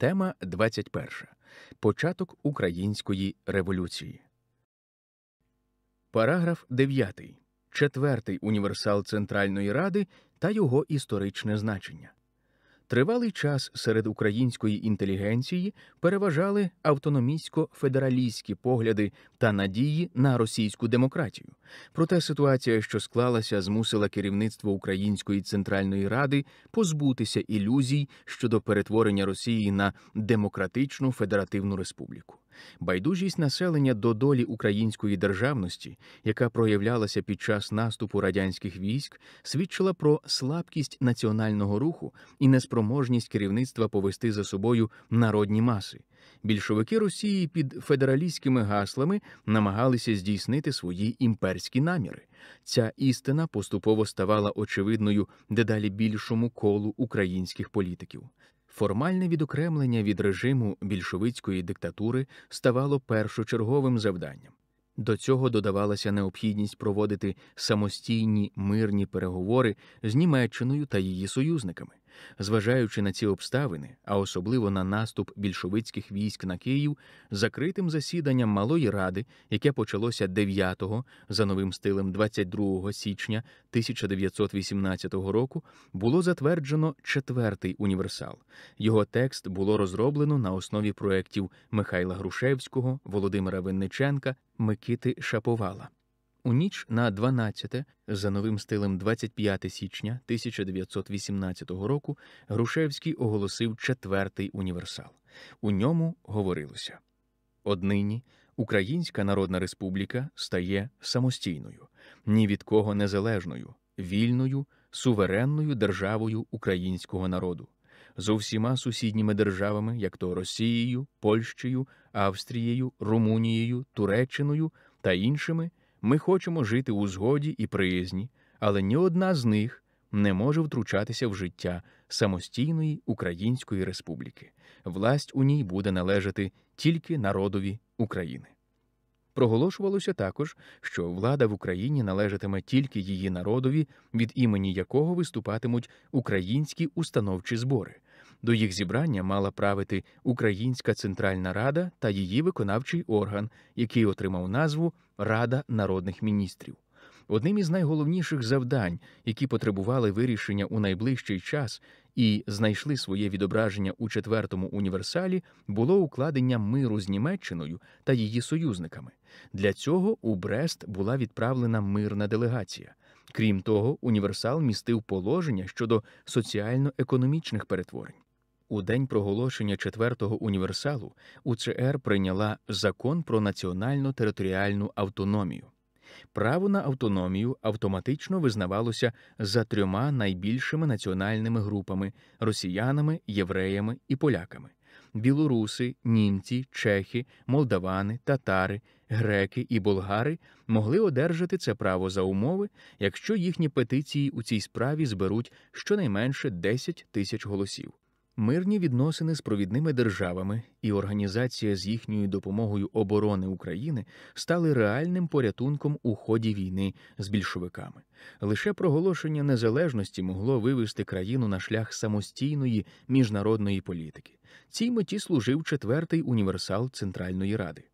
Тема 21. Початок Української революції. Параграф 9. Четвертий універсал Центральної Ради та його історичне значення. Тривалий час серед української інтелігенції переважали автономістсько-федералістські погляди та надії на російську демократію. Проте ситуація, що склалася, змусила керівництво Української центральної ради позбутися ілюзій щодо перетворення Росії на демократичну федеративну республіку. Байдужість населення до долі української державності, яка проявлялася під час наступу радянських військ, свідчила про слабкість національного руху і неспроможність керівництва повести за собою народні маси. Більшовики Росії під федералістськими гаслами намагалися здійснити свої імперські наміри. Ця істина поступово ставала очевидною дедалі більшому колу українських політиків. Формальне відокремлення від режиму більшовицької диктатури ставало першочерговим завданням. До цього додавалася необхідність проводити самостійні мирні переговори з Німеччиною та її союзниками. Зважаючи на ці обставини, а особливо на наступ більшовицьких військ на Київ, закритим засіданням Малої Ради, яке почалося 9 го за новим стилем 22 січня 1918 року, було затверджено четвертий універсал. Його текст було розроблено на основі проєктів Михайла Грушевського, Володимира Винниченка, Микити Шаповала. У ніч на 12, за новим стилем 25 січня 1918 року, Грушевський оголосив четвертий універсал. У ньому говорилося: однині Українська Народна Республіка стає самостійною, ні від кого незалежною, вільною, суверенною державою українського народу. З усіма сусідніми державами, як то Росією, Польщею, Австрією, Румунією, Туреччиною та іншими. Ми хочемо жити у згоді і приязні, але ні одна з них не може втручатися в життя самостійної Української Республіки. Власть у ній буде належати тільки народові України. Проголошувалося також, що влада в Україні належатиме тільки її народові, від імені якого виступатимуть українські установчі збори. До їх зібрання мала правити Українська Центральна Рада та її виконавчий орган, який отримав назву Рада народних міністрів. Одним із найголовніших завдань, які потребували вирішення у найближчий час і знайшли своє відображення у четвертому універсалі, було укладення миру з Німеччиною та її союзниками. Для цього у Брест була відправлена мирна делегація. Крім того, універсал містив положення щодо соціально-економічних перетворень. У день проголошення четвертого універсалу УЦР прийняла закон про національну територіальну автономію. Право на автономію автоматично визнавалося за трьома найбільшими національними групами росіянами, євреями і поляками: білоруси, німці, чехи, молдавани, татари, греки і болгари могли одержати це право за умови, якщо їхні петиції у цій справі зберуть щонайменше 10 тисяч голосів. Мирні відносини з провідними державами і організація з їхньою допомогою оборони України стали реальним порятунком у ході війни з більшовиками. Лише проголошення незалежності могло вивести країну на шлях самостійної міжнародної політики. Цій меті служив четвертий універсал Центральної Ради.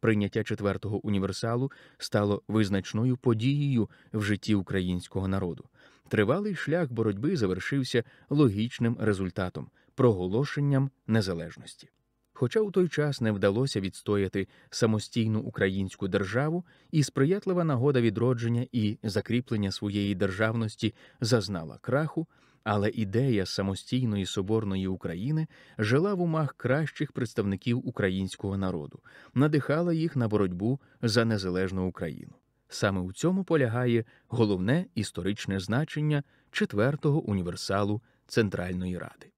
Прийняття четвертого універсалу стало визначною подією в житті українського народу. Тривалий шлях боротьби завершився логічним результатом проголошенням незалежності. Хоча у той час не вдалося відстояти самостійну українську державу, і сприятлива нагода відродження і закріплення своєї державності зазнала краху, але ідея самостійної соборної України жила в умах кращих представників українського народу, надихала їх на боротьбу за незалежну Україну. Саме у цьому полягає головне історичне значення четвертого універсалу Центральної Ради.